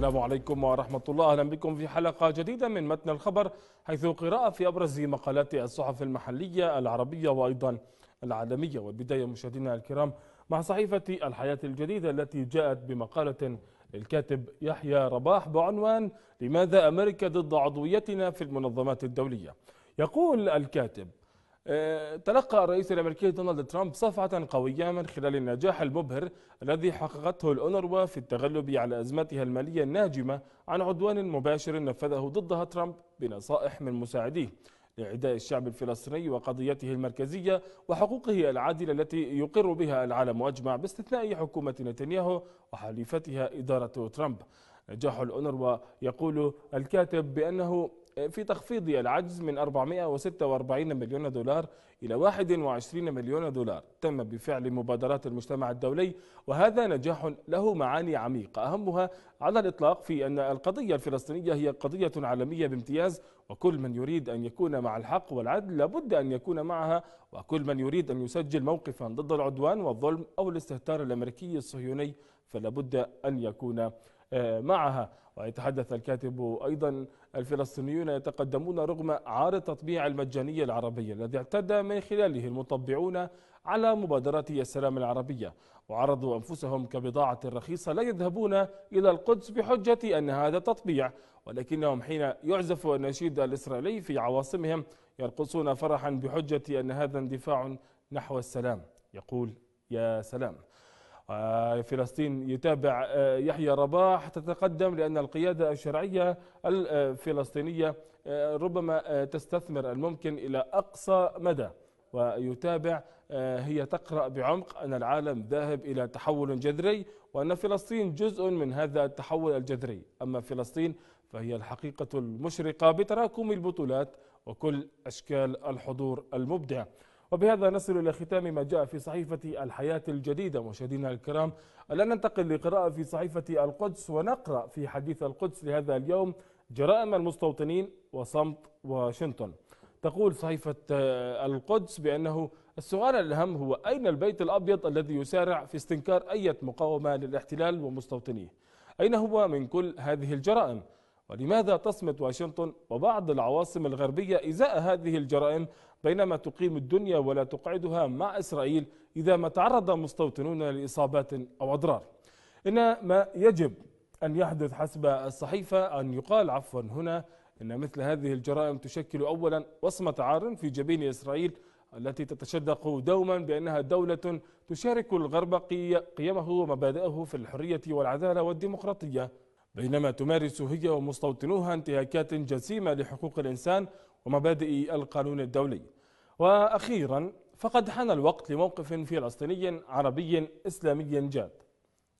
السلام عليكم ورحمة الله أهلا بكم في حلقة جديدة من متن الخبر حيث قراءة في أبرز مقالات الصحف المحلية العربية وأيضا العالمية والبداية مشاهدينا الكرام مع صحيفة الحياة الجديدة التي جاءت بمقالة للكاتب يحيى رباح بعنوان لماذا أمريكا ضد عضويتنا في المنظمات الدولية يقول الكاتب آه، تلقى الرئيس الامريكي دونالد ترامب صفعه قويه من خلال النجاح المبهر الذي حققته الاونروا في التغلب على ازمتها الماليه الناجمه عن عدوان مباشر نفذه ضدها ترامب بنصائح من مساعديه لإعداء الشعب الفلسطيني وقضيته المركزية وحقوقه العادلة التي يقر بها العالم أجمع باستثناء حكومة نتنياهو وحليفتها إدارة ترامب نجاح الأونروا يقول الكاتب بأنه في تخفيض العجز من 446 مليون دولار إلى 21 مليون دولار تم بفعل مبادرات المجتمع الدولي وهذا نجاح له معاني عميقة أهمها على الإطلاق في أن القضية الفلسطينية هي قضية عالمية بامتياز وكل من يريد أن يكون مع الحق والعدل لابد أن يكون معها وكل من يريد أن يسجل موقفا ضد العدوان والظلم أو الاستهتار الأمريكي الصهيوني فلابد أن يكون معها ويتحدث الكاتب أيضا الفلسطينيون يتقدمون رغم عار التطبيع المجاني العربي الذي اعتد من خلاله المطبعون على مبادرة السلام العربية وعرضوا أنفسهم كبضاعة رخيصة لا يذهبون إلى القدس بحجة أن هذا تطبيع ولكنهم حين يعزف النشيد الإسرائيلي في عواصمهم يرقصون فرحا بحجة أن هذا اندفاع نحو السلام يقول يا سلام آه، فلسطين يتابع آه، يحيى رباح تتقدم لأن القيادة الشرعية آه، الفلسطينية ربما تستثمر الممكن إلى أقصى مدى ويتابع هي تقرأ بعمق أن العالم ذاهب إلى تحول جذري وأن فلسطين جزء من هذا التحول الجذري أما فلسطين فهي الحقيقة المشرقة بتراكم البطولات وكل أشكال الحضور المبدع وبهذا نصل إلى ختام ما جاء في صحيفة الحياة الجديدة مشاهدينا الكرام الآن ننتقل لقراءة في صحيفة القدس ونقرأ في حديث القدس لهذا اليوم جرائم المستوطنين وصمت واشنطن تقول صحيفة آه، القدس بأنه السؤال الأهم هو أين البيت الأبيض الذي يسارع في استنكار أي مقاومة للاحتلال ومستوطنيه أين هو من كل هذه الجرائم ولماذا تصمت واشنطن وبعض العواصم الغربية إزاء هذه الجرائم بينما تقيم الدنيا ولا تقعدها مع إسرائيل إذا ما تعرض مستوطنون لإصابات أو أضرار إن ما يجب أن يحدث حسب الصحيفة أن يقال عفوا هنا إن مثل هذه الجرائم تشكل أولا وصمة عار في جبين إسرائيل التي تتشدق دوما بأنها دولة تشارك الغرب قيمه ومبادئه في الحرية والعدالة والديمقراطية بينما تمارس هي ومستوطنوها انتهاكات جسيمة لحقوق الإنسان ومبادئ القانون الدولي وأخيرا فقد حان الوقت لموقف فلسطيني عربي إسلامي جاد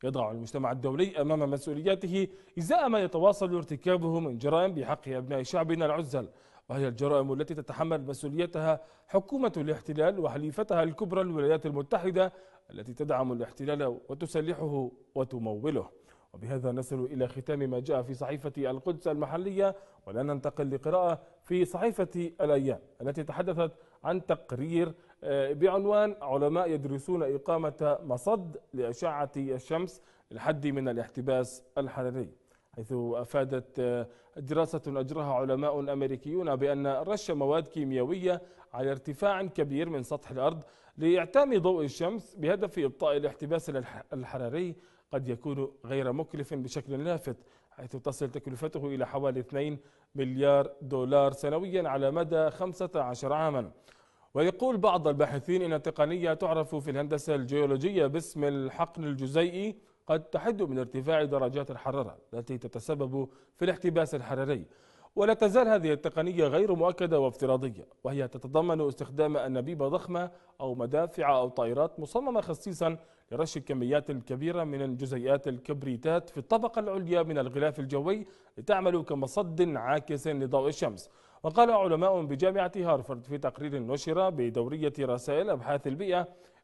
يضع المجتمع الدولي أمام مسؤولياته إزاء ما يتواصل ارتكابه من جرائم بحق أبناء شعبنا العزل وهي الجرائم التي تتحمل مسؤوليتها حكومة الاحتلال وحليفتها الكبرى الولايات المتحدة التي تدعم الاحتلال وتسلحه وتموله وبهذا نصل إلى ختام ما جاء في صحيفة القدس المحلية ولا ننتقل لقراءة في صحيفة الأيام التي تحدثت عن تقرير آه، بعنوان علماء يدرسون إقامة مصد لأشعة الشمس للحد من الاحتباس الحراري حيث أفادت آه، دراسة أجراها علماء أمريكيون بأن رش مواد كيميائية على ارتفاع كبير من سطح الأرض لإعتام ضوء الشمس بهدف إبطاء الاحتباس الحراري قد يكون غير مكلف بشكل لافت حيث تصل تكلفته إلى حوالي 2 مليار دولار سنويا على مدى 15 عاما ويقول بعض الباحثين إن التقنية تعرف في الهندسة الجيولوجية باسم الحقن الجزيئي قد تحد من ارتفاع درجات الحرارة التي تتسبب في الاحتباس الحراري ولا تزال هذه التقنية غير مؤكدة وافتراضية وهي تتضمن استخدام أنابيب ضخمة أو مدافع أو طائرات مصممة خصيصا لرش الكميات الكبيرة من الجزيئات الكبريتات في الطبقة العليا من الغلاف الجوي لتعمل كمصد عاكس لضوء الشمس وقال علماء بجامعة هارفارد في تقرير نشر بدورية رسائل أبحاث البيئة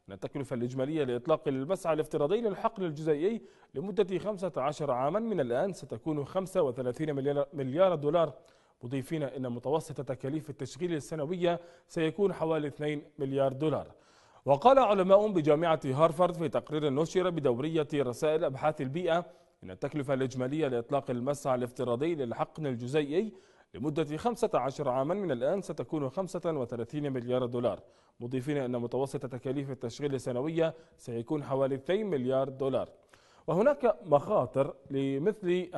أن التكلفة الإجمالية لإطلاق المسعى الافتراضي للحقل الجزيئي لمدة 15 عاما من الآن ستكون 35 مليار دولار مضيفين أن متوسط تكاليف التشغيل السنوية سيكون حوالي 2 مليار دولار وقال علماء بجامعة هارفارد في تقرير نشر بدورية رسائل أبحاث البيئة إن التكلفة الإجمالية لإطلاق المسعى الافتراضي للحقن الجزيئي لمدة 15 عاما من الآن ستكون 35 مليار دولار مضيفين أن متوسط تكاليف التشغيل السنوية سيكون حوالي 2 مليار دولار وهناك مخاطر لمثل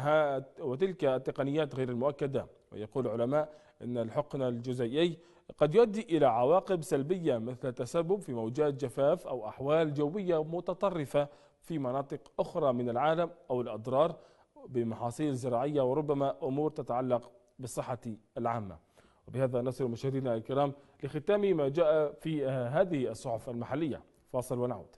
وتلك التقنيات غير المؤكدة ويقول علماء أن الحقن الجزيئي قد يؤدي إلى عواقب سلبية مثل التسبب في موجات جفاف أو أحوال جوية متطرفة في مناطق أخرى من العالم أو الأضرار بمحاصيل زراعية وربما أمور تتعلق بالصحة العامة وبهذا نصل مشاهدينا الكرام لختام ما جاء في آه، هذه الصحف المحلية فاصل ونعود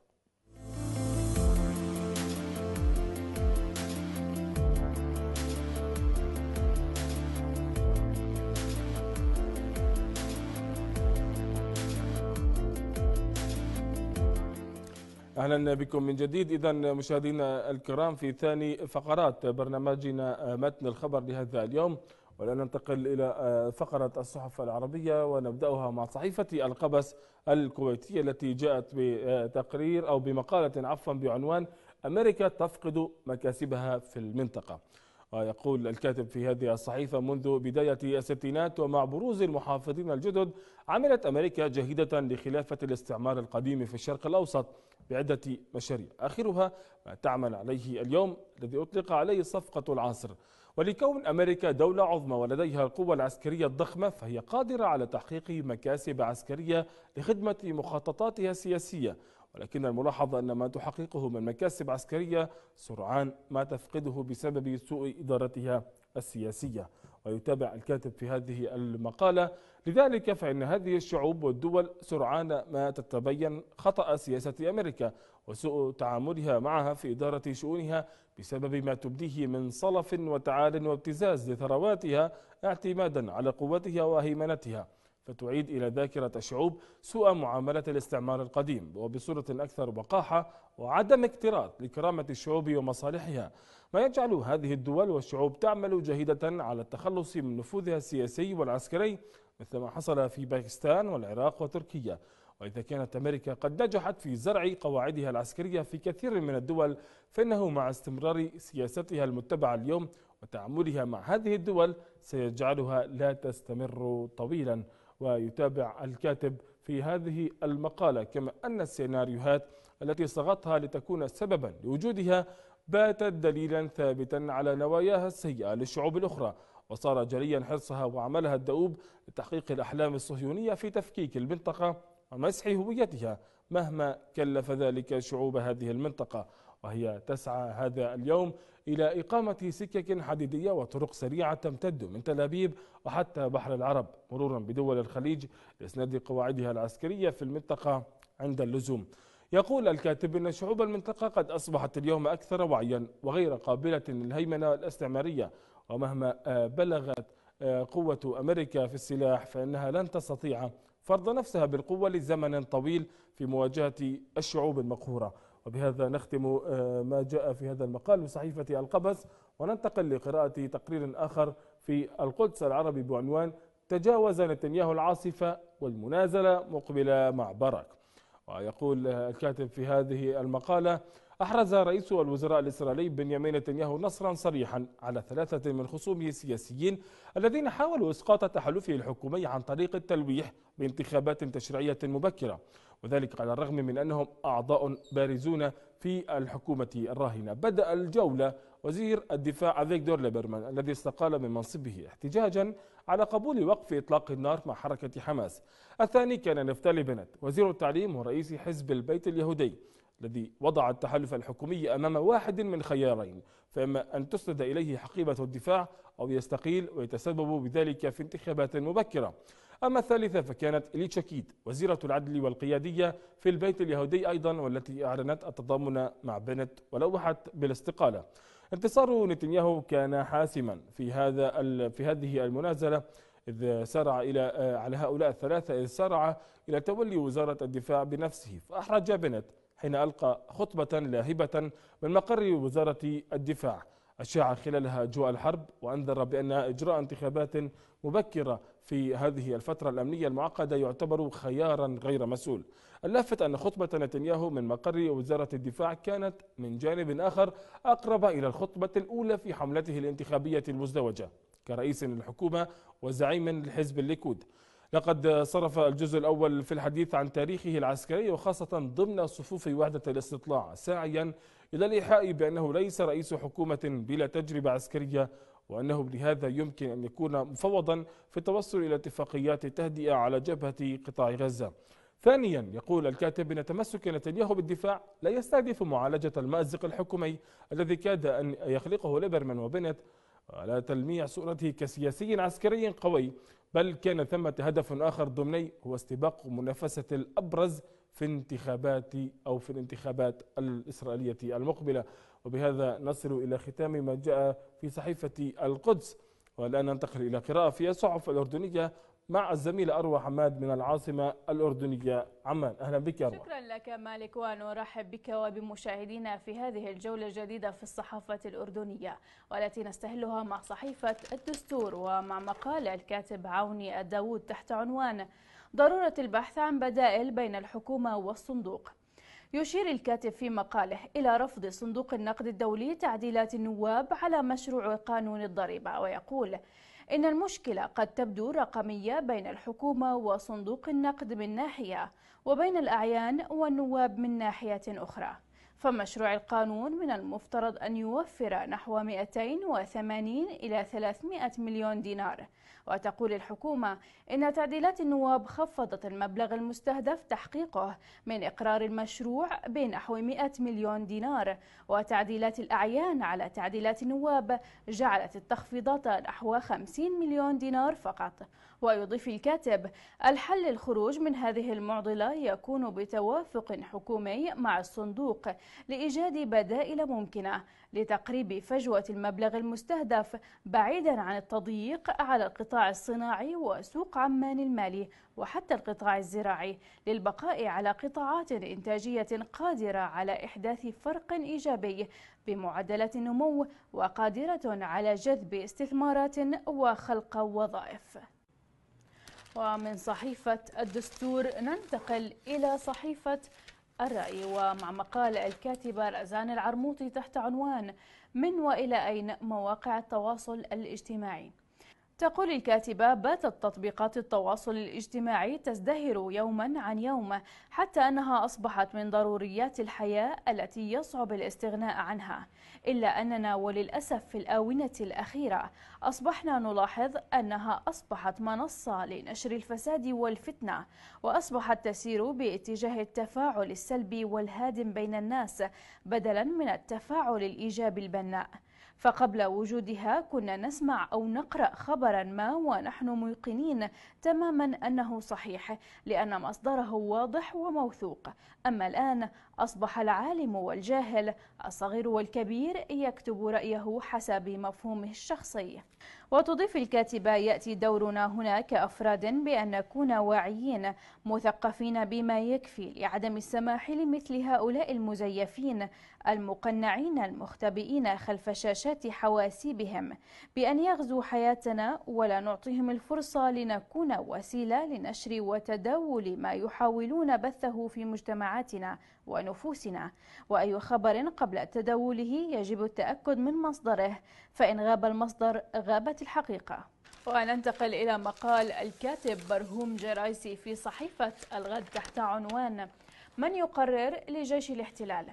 اهلا بكم من جديد اذا مشاهدينا الكرام في ثاني فقرات برنامجنا متن الخبر لهذا اليوم والان ننتقل الى فقره الصحف العربيه ونبداها مع صحيفه القبس الكويتيه التي جاءت بتقرير او بمقاله عفوا بعنوان امريكا تفقد مكاسبها في المنطقه ويقول الكاتب في هذه الصحيفة منذ بداية الستينات ومع بروز المحافظين الجدد عملت أمريكا جاهدة لخلافة الاستعمار القديم في الشرق الأوسط بعدة مشاريع آخرها ما تعمل عليه اليوم الذي أطلق عليه صفقة العصر ولكون أمريكا دولة عظمى ولديها القوة العسكرية الضخمة فهي قادرة على تحقيق مكاسب عسكرية لخدمة مخططاتها السياسية ولكن الملاحظ أن ما تحققه من مكاسب عسكرية سرعان ما تفقده بسبب سوء إدارتها السياسية ويتابع الكاتب في هذه المقالة لذلك فإن هذه الشعوب والدول سرعان ما تتبين خطأ سياسة أمريكا وسوء تعاملها معها في إدارة شؤونها بسبب ما تبديه من صلف وتعال وابتزاز لثرواتها اعتمادا على قوتها وهيمنتها فتعيد إلى ذاكرة الشعوب سوء معاملة الاستعمار القديم وبصورة أكثر وقاحة وعدم اكتراث لكرامة الشعوب ومصالحها ما يجعل هذه الدول والشعوب تعمل جاهدة على التخلص من نفوذها السياسي والعسكري مثل ما حصل في باكستان والعراق وتركيا وإذا كانت أمريكا قد نجحت في زرع قواعدها العسكرية في كثير من الدول فإنه مع استمرار سياستها المتبعة اليوم وتعاملها مع هذه الدول سيجعلها لا تستمر طويلا ويتابع الكاتب في هذه المقالة كما أن السيناريوهات التي صغتها لتكون سببا لوجودها باتت دليلا ثابتا على نواياها السيئة للشعوب الأخرى وصار جليا حرصها وعملها الدؤوب لتحقيق الأحلام الصهيونية في تفكيك المنطقة ومسح هويتها مهما كلف ذلك شعوب هذه المنطقة وهي تسعى هذا اليوم إلى إقامة سكك حديدية وطرق سريعة تمتد من تل أبيب وحتى بحر العرب مرورا بدول الخليج لإسناد قواعدها العسكرية في المنطقة عند اللزوم يقول الكاتب أن شعوب المنطقة قد أصبحت اليوم أكثر وعيا وغير قابلة للهيمنة الاستعمارية ومهما آه، بلغت آه، قوة أمريكا في السلاح فإنها لن تستطيع فرض نفسها بالقوة لزمن طويل في مواجهة الشعوب المقهورة وبهذا نختم آه، ما جاء في هذا المقال من صحيفة القبس وننتقل لقراءة تقرير آخر في القدس العربي بعنوان تجاوز نتنياهو العاصفة والمنازلة مقبلة مع بارك ويقول آه، الكاتب في هذه المقالة أحرز رئيس الوزراء الإسرائيلي بنيامين نتنياهو نصرا صريحا على ثلاثة من خصومه السياسيين الذين حاولوا إسقاط تحالفه الحكومي عن طريق التلويح بانتخابات تشريعية مبكرة وذلك على الرغم من أنهم أعضاء بارزون في الحكومة الراهنة بدأ الجولة وزير الدفاع فيكتور ليبرمان الذي استقال من منصبه احتجاجا على قبول وقف إطلاق النار مع حركة حماس الثاني كان نفتالي بنت وزير التعليم ورئيس حزب البيت اليهودي الذي وضع التحالف الحكومي أمام واحد من خيارين فإما أن تسند إليه حقيبة الدفاع أو يستقيل ويتسبب بذلك في انتخابات مبكرة أما الثالثة فكانت اليتشاكيد وزيرة العدل والقيادية في البيت اليهودي أيضا والتي أعلنت التضامن مع بنت ولوحت بالاستقالة انتصار نتنياهو كان حاسما في هذا في هذه المنازلة إذ سارع إلى آه، على هؤلاء الثلاثة إذ سارع إلى تولي وزارة الدفاع بنفسه فأحرج بنت حين ألقى خطبة لاهبة من مقر وزارة الدفاع أشاع خلالها جوء الحرب وأنذر بأن إجراء انتخابات مبكرة في هذه الفترة الأمنية المعقدة يعتبر خيارا غير مسؤول اللافت أن خطبة نتنياهو من مقر وزارة الدفاع كانت من جانب آخر أقرب إلى الخطبة الأولى في حملته الانتخابية المزدوجة كرئيس للحكومة وزعيم لحزب الليكود لقد صرف الجزء الأول في الحديث عن تاريخه العسكري وخاصة ضمن صفوف وحدة الاستطلاع ساعيا إلى الإيحاء بأنه ليس رئيس حكومة بلا تجربة عسكرية وأنه بهذا يمكن أن يكون مفوضا في التوصل إلى اتفاقيات التهدئة على جبهة قطاع غزة ثانيا يقول الكاتب ان تمسك نتنياهو بالدفاع لا يستهدف معالجه المازق الحكومي الذي كاد ان يخلقه ليبرمان وبنت على تلميع صورته كسياسي عسكري قوي بل كان ثمة هدف آخر ضمني هو استباق منافسة الأبرز في انتخابات أو في الانتخابات الإسرائيلية المقبلة وبهذا نصل إلى ختام ما جاء في صحيفة القدس والآن ننتقل إلى قراءة في الصحف الأردنية مع الزميلة أروى حماد من العاصمة الأردنية عمان أهلا بك يا أروى شكرا لك مالك ونرحب بك وبمشاهدينا في هذه الجولة الجديدة في الصحافة الأردنية والتي نستهلها مع صحيفة الدستور ومع مقال الكاتب عوني الداود تحت عنوان ضرورة البحث عن بدائل بين الحكومة والصندوق يشير الكاتب في مقاله إلى رفض صندوق النقد الدولي تعديلات النواب على مشروع قانون الضريبة ويقول إن المشكلة قد تبدو رقمية بين الحكومة وصندوق النقد من ناحية وبين الأعيان والنواب من ناحية أخرى فمشروع القانون من المفترض أن يوفر نحو 280 إلى 300 مليون دينار وتقول الحكومة إن تعديلات النواب خفضت المبلغ المستهدف تحقيقه من إقرار المشروع بنحو 100 مليون دينار وتعديلات الأعيان على تعديلات النواب جعلت التخفيضات نحو 50 مليون دينار فقط ويضيف الكاتب الحل الخروج من هذه المعضلة يكون بتوافق حكومي مع الصندوق لإيجاد بدائل ممكنة لتقريب فجوة المبلغ المستهدف بعيدا عن التضييق على القطاع الصناعي وسوق عمان المالي وحتى القطاع الزراعي للبقاء على قطاعات إنتاجية قادرة على إحداث فرق إيجابي بمعدلات النمو وقادرة على جذب استثمارات وخلق وظائف ومن صحيفة الدستور ننتقل إلى صحيفة الرأي ومع مقال الكاتبة رأزان العرموطي تحت عنوان من وإلى أين مواقع التواصل الاجتماعي تقول الكاتبة باتت تطبيقات التواصل الاجتماعي تزدهر يوما عن يوم حتى أنها أصبحت من ضروريات الحياة التي يصعب الاستغناء عنها إلا أننا وللأسف في الآونة الأخيرة أصبحنا نلاحظ أنها أصبحت منصة لنشر الفساد والفتنة وأصبحت تسير باتجاه التفاعل السلبي والهادم بين الناس بدلا من التفاعل الإيجابي البناء فقبل وجودها كنا نسمع أو نقرأ خبرا ما ونحن ميقنين تماما أنه صحيح لأن مصدره واضح وموثوق أما الآن أصبح العالم والجاهل الصغير والكبير يكتب رأيه حسب مفهومه الشخصي وتضيف الكاتبة يأتي دورنا هنا كأفراد بأن نكون واعيين مثقفين بما يكفي لعدم السماح لمثل هؤلاء المزيفين المقنعين المختبئين خلف شاشات حواسيبهم بأن يغزوا حياتنا ولا نعطيهم الفرصة لنكون وسيلة لنشر وتداول ما يحاولون بثه في مجتمعاتنا ونفوسنا وأي خبر قبل تداوله يجب التأكد من مصدره فإن غاب المصدر غابت الحقيقة وننتقل إلى مقال الكاتب برهوم جرايسي في صحيفة الغد تحت عنوان من يقرر لجيش الاحتلال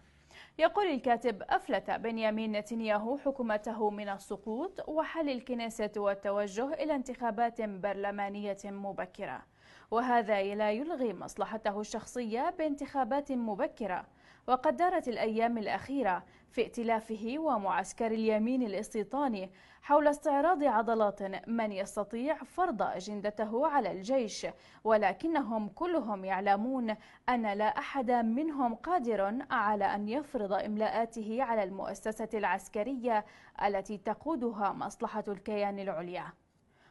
يقول الكاتب أفلت بنيامين نتنياهو حكومته من السقوط وحل الكنيسة والتوجه إلى انتخابات برلمانية مبكرة وهذا لا يلغي مصلحته الشخصية بانتخابات مبكرة وقد دارت الأيام الأخيرة في ائتلافه ومعسكر اليمين الاستيطاني حول استعراض عضلات من يستطيع فرض أجندته على الجيش ولكنهم كلهم يعلمون أن لا أحد منهم قادر على أن يفرض إملاءاته على المؤسسة العسكرية التي تقودها مصلحة الكيان العليا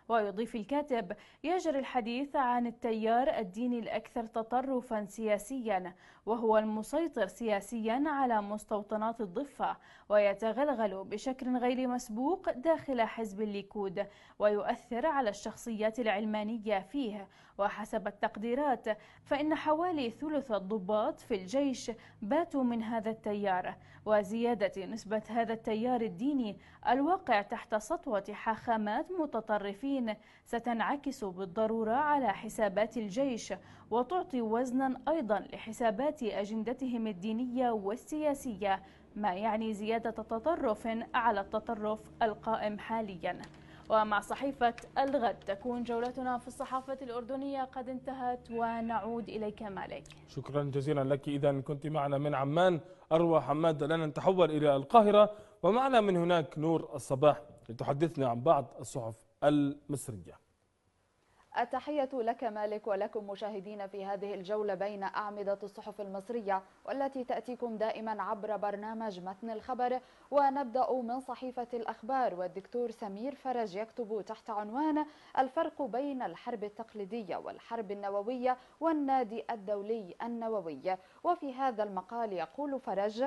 ويضيف الكاتب يجري الحديث عن التيار الديني الأكثر تطرفا سياسيا وهو المسيطر سياسيا على مستوطنات الضفة ويتغلغل بشكل غير مسبوق داخل حزب الليكود ويؤثر على الشخصيات العلمانية فيه وحسب التقديرات فإن حوالي ثلث الضباط في الجيش باتوا من هذا التيار وزيادة نسبة هذا التيار الديني الواقع تحت سطوة حاخامات متطرفين الصين ستنعكس بالضرورة على حسابات الجيش وتعطي وزنا أيضا لحسابات أجندتهم الدينية والسياسية ما يعني زيادة تطرف على التطرف القائم حاليا ومع صحيفة الغد تكون جولتنا في الصحافة الأردنية قد انتهت ونعود إليك مالك شكرا جزيلا لك إذا كنت معنا من عمان أروى حماد لنا نتحول إلى القاهرة ومعنا من هناك نور الصباح لتحدثنا عن بعض الصحف المصرية التحية لك مالك ولكم مشاهدين في هذه الجولة بين أعمدة الصحف المصرية والتي تأتيكم دائما عبر برنامج متن الخبر ونبدأ من صحيفة الأخبار والدكتور سمير فرج يكتب تحت عنوان الفرق بين الحرب التقليدية والحرب النووية والنادي الدولي النووي وفي هذا المقال يقول فرج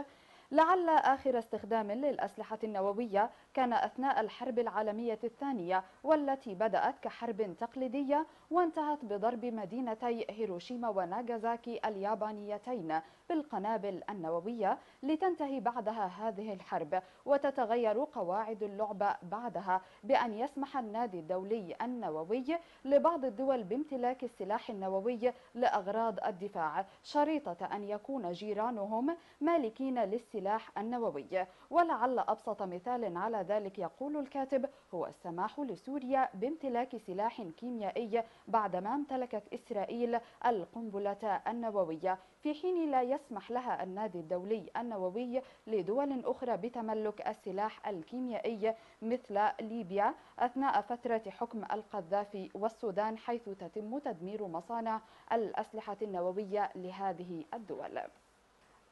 لعل آخر استخدام للأسلحة النووية كان أثناء الحرب العالمية الثانية والتي بدأت كحرب تقليدية وانتهت بضرب مدينتي هيروشيما وناغازاكي اليابانيتين بالقنابل النووية لتنتهي بعدها هذه الحرب وتتغير قواعد اللعبة بعدها بأن يسمح النادي الدولي النووي لبعض الدول بامتلاك السلاح النووي لأغراض الدفاع شريطة أن يكون جيرانهم مالكين للسلاح النووي ولعل أبسط مثال على ذلك يقول الكاتب هو السماح لسوريا بامتلاك سلاح كيميائي بعدما امتلكت إسرائيل القنبلة النووية في حين لا يسمح لها النادي الدولي النووي لدول أخرى بتملك السلاح الكيميائي مثل ليبيا أثناء فترة حكم القذافي والسودان حيث تتم تدمير مصانع الأسلحة النووية لهذه الدول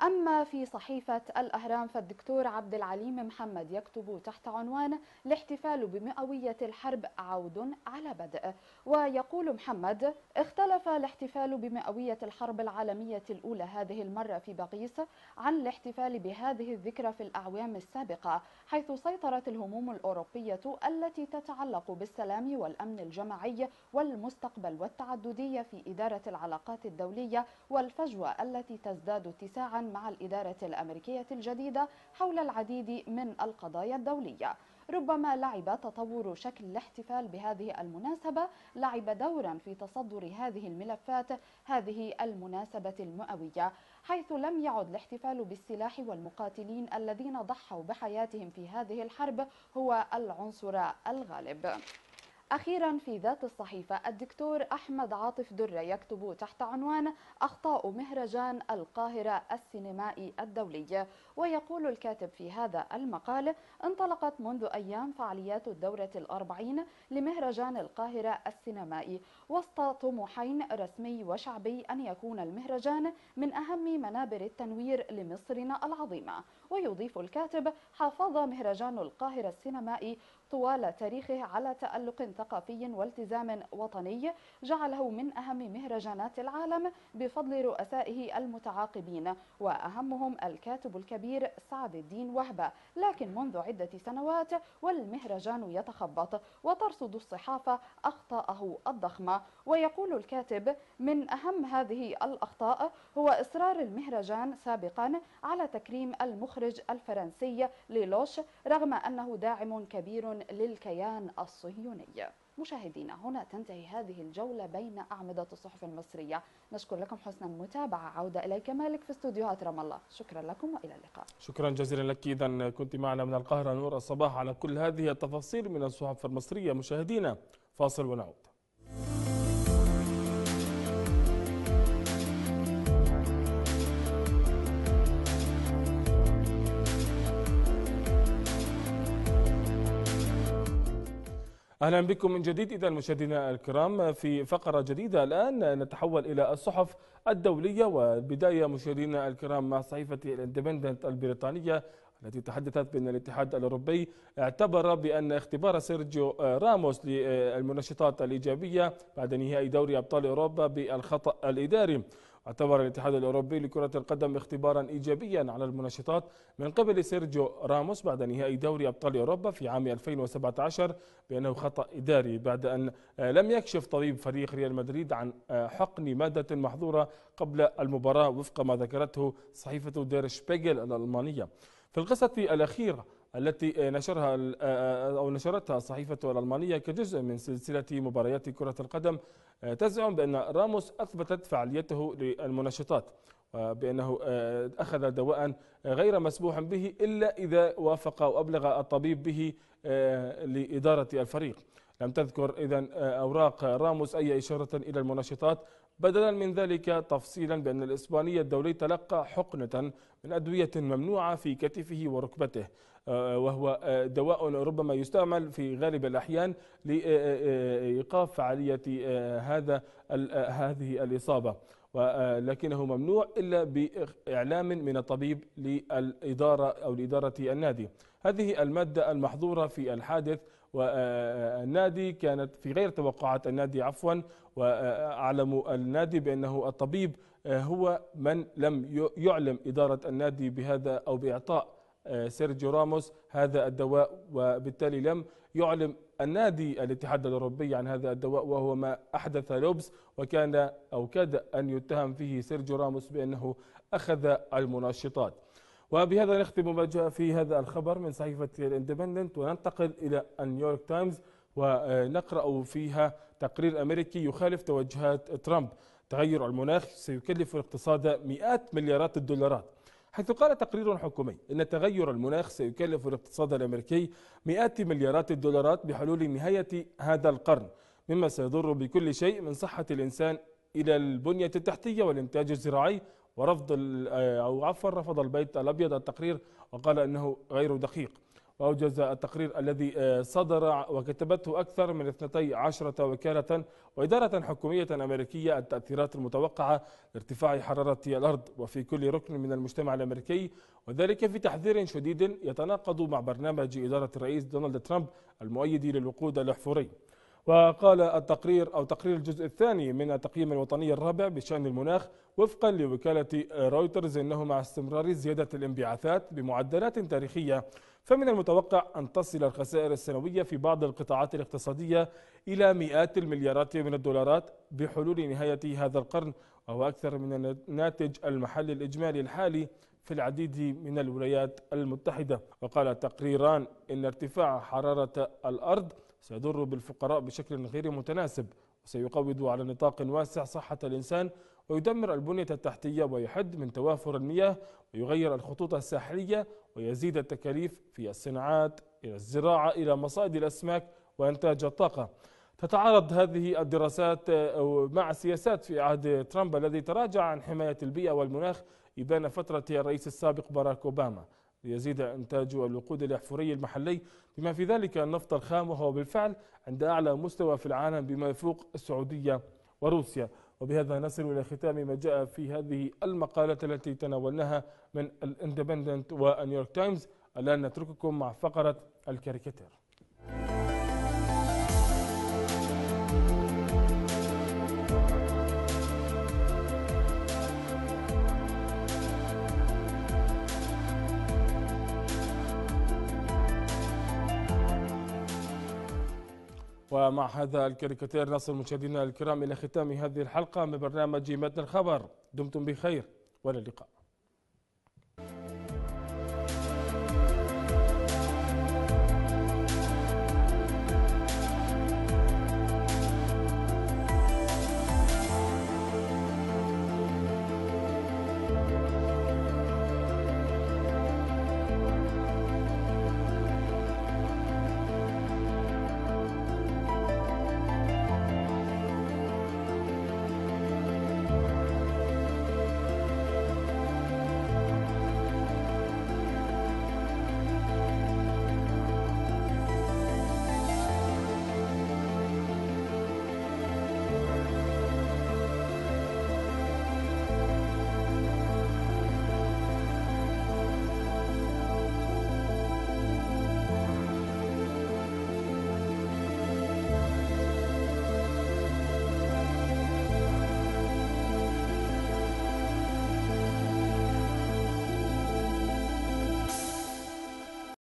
أما في صحيفة الأهرام فالدكتور عبد العليم محمد يكتب تحت عنوان الاحتفال بمئوية الحرب عود على بدء ويقول محمد اختلف الاحتفال بمئوية الحرب العالمية الأولى هذه المرة في بغيس عن الاحتفال بهذه الذكرى في الأعوام السابقة حيث سيطرت الهموم الأوروبية التي تتعلق بالسلام والأمن الجماعي والمستقبل والتعددية في إدارة العلاقات الدولية والفجوة التي تزداد اتساعا مع الإدارة الأمريكية الجديدة حول العديد من القضايا الدولية ربما لعب تطور شكل الاحتفال بهذه المناسبة لعب دورا في تصدر هذه الملفات هذه المناسبة المئوية حيث لم يعد الاحتفال بالسلاح والمقاتلين الذين ضحوا بحياتهم في هذه الحرب هو العنصر الغالب أخيرا في ذات الصحيفة الدكتور أحمد عاطف درة يكتب تحت عنوان أخطاء مهرجان القاهرة السينمائي الدولي ويقول الكاتب في هذا المقال انطلقت منذ أيام فعاليات الدورة الأربعين لمهرجان القاهرة السينمائي وسط طموحين رسمي وشعبي أن يكون المهرجان من أهم منابر التنوير لمصرنا العظيمة ويضيف الكاتب حافظ مهرجان القاهرة السينمائي طوال تاريخه على تألق ثقافي والتزام وطني جعله من أهم مهرجانات العالم بفضل رؤسائه المتعاقبين وأهمهم الكاتب الكبير سعد الدين وهبة لكن منذ عدة سنوات والمهرجان يتخبط وترصد الصحافة أخطاءه الضخمة ويقول الكاتب من أهم هذه الأخطاء هو إصرار المهرجان سابقا على تكريم المخرج الفرنسي ليلوش رغم أنه داعم كبير للكيان الصهيوني مشاهدينا هنا تنتهي هذه الجولة بين أعمدة الصحف المصرية نشكر لكم حسن المتابعة عودة إليك مالك في استوديوهات رام الله شكرا لكم وإلى اللقاء شكرا جزيلا لك إذا كنت معنا من القاهرة نور الصباح على كل هذه التفاصيل من الصحف المصرية مشاهدينا فاصل ونعود اهلا بكم من جديد اذا مشاهدينا الكرام في فقره جديده الان نتحول الى الصحف الدوليه والبدايه مشاهدينا الكرام مع صحيفه الاندبندنت البريطانيه التي تحدثت بأن الاتحاد الأوروبي اعتبر بأن اختبار سيرجيو راموس للمنشطات الإيجابية بعد نهائي دوري أبطال أوروبا بالخطأ الإداري اعتبر الاتحاد الأوروبي لكرة القدم اختبارا إيجابيا على المنشطات من قبل سيرجيو راموس بعد نهائي دوري أبطال أوروبا في عام 2017 بأنه خطأ إداري بعد أن لم يكشف طبيب فريق ريال مدريد عن حقن مادة محظورة قبل المباراة وفق ما ذكرته صحيفة دير شبيجل الألمانية في القصة الأخيرة التي آه، نشرها آه، آه، أو نشرتها الصحيفة الألمانية كجزء من سلسلة مباريات كرة القدم تزعم بأن راموس أثبتت فعاليته للمنشطات بأنه أخذ دواء غير مسموح به إلا إذا وافق وأبلغ الطبيب به لإدارة الفريق لم تذكر إذا أوراق راموس أي إشارة إلى المنشطات بدلا من ذلك تفصيلا بأن الإسباني الدولي تلقى حقنة من أدوية ممنوعة في كتفه وركبته آه، آه، وهو آه، دواء ربما يستعمل في غالب الأحيان لإيقاف فعالية هذا هذه الإصابة ولكنه ممنوع إلا بإعلام من الطبيب للإدارة أو لإدارة النادي هذه المادة المحظورة في الحادث والنادي كانت في غير توقعات النادي عفوا وأعلم النادي بأنه الطبيب هو من لم يعلم إدارة النادي بهذا أو بإعطاء آه، سيرجيو راموس هذا الدواء وبالتالي لم يعلم النادي الاتحاد الاوروبي عن هذا الدواء وهو ما احدث لوبس وكان او كاد ان يتهم فيه سيرجيو راموس بانه اخذ المنشطات وبهذا نختم ما جاء في هذا الخبر من صحيفة الاندبندنت وننتقل إلى النيويورك تايمز ونقرأ فيها تقرير أمريكي يخالف توجهات ترامب تغير المناخ سيكلف الاقتصاد مئات مليارات الدولارات حيث قال تقرير حكومي أن تغير المناخ سيكلف الاقتصاد الأمريكي مئات مليارات الدولارات بحلول نهاية هذا القرن مما سيضر بكل شيء من صحة الإنسان إلى البنية التحتية والإنتاج الزراعي ورفض آه، أو عفوا رفض البيت الأبيض التقرير وقال أنه غير دقيق وأوجز التقرير الذي آه، صدر وكتبته أكثر من 12 وكالة وإدارة حكومية أمريكية التأثيرات المتوقعة لارتفاع حرارة الأرض وفي كل ركن من المجتمع الأمريكي وذلك في تحذير شديد يتناقض مع برنامج إدارة الرئيس دونالد ترامب المؤيد للوقود الأحفوري وقال التقرير أو تقرير الجزء الثاني من التقييم الوطني الرابع بشأن المناخ وفقا لوكالة رويترز أنه مع استمرار زيادة الانبعاثات بمعدلات تاريخية فمن المتوقع أن تصل الخسائر السنوية في بعض القطاعات الاقتصادية إلى مئات المليارات من الدولارات بحلول نهاية هذا القرن وهو أكثر من الناتج المحلي الإجمالي الحالي في العديد من الولايات المتحدة وقال تقريران إن ارتفاع حرارة الأرض سيضر بالفقراء بشكل غير متناسب وسيقوض على نطاق واسع صحة الإنسان ويدمر البنية التحتية ويحد من توافر المياه ويغير الخطوط الساحلية ويزيد التكاليف في الصناعات إلى الزراعة إلى مصائد الأسماك وإنتاج الطاقة تتعارض هذه الدراسات مع سياسات في عهد ترامب الذي تراجع عن حماية البيئة والمناخ إبان فترة الرئيس السابق باراك أوباما ليزيد إنتاج الوقود الأحفوري المحلي بما في ذلك النفط الخام وهو بالفعل عند أعلى مستوى في العالم بما يفوق السعودية وروسيا وبهذا نصل إلى ختام ما جاء في هذه المقالة التي تناولناها من الاندبندنت ونيويورك تايمز الآن نترككم مع فقرة الكاريكاتير ومع هذا الكاريكاتير نصل مشاهدينا الكرام إلى ختام هذه الحلقة من برنامج متن الخبر دمتم بخير والى اللقاء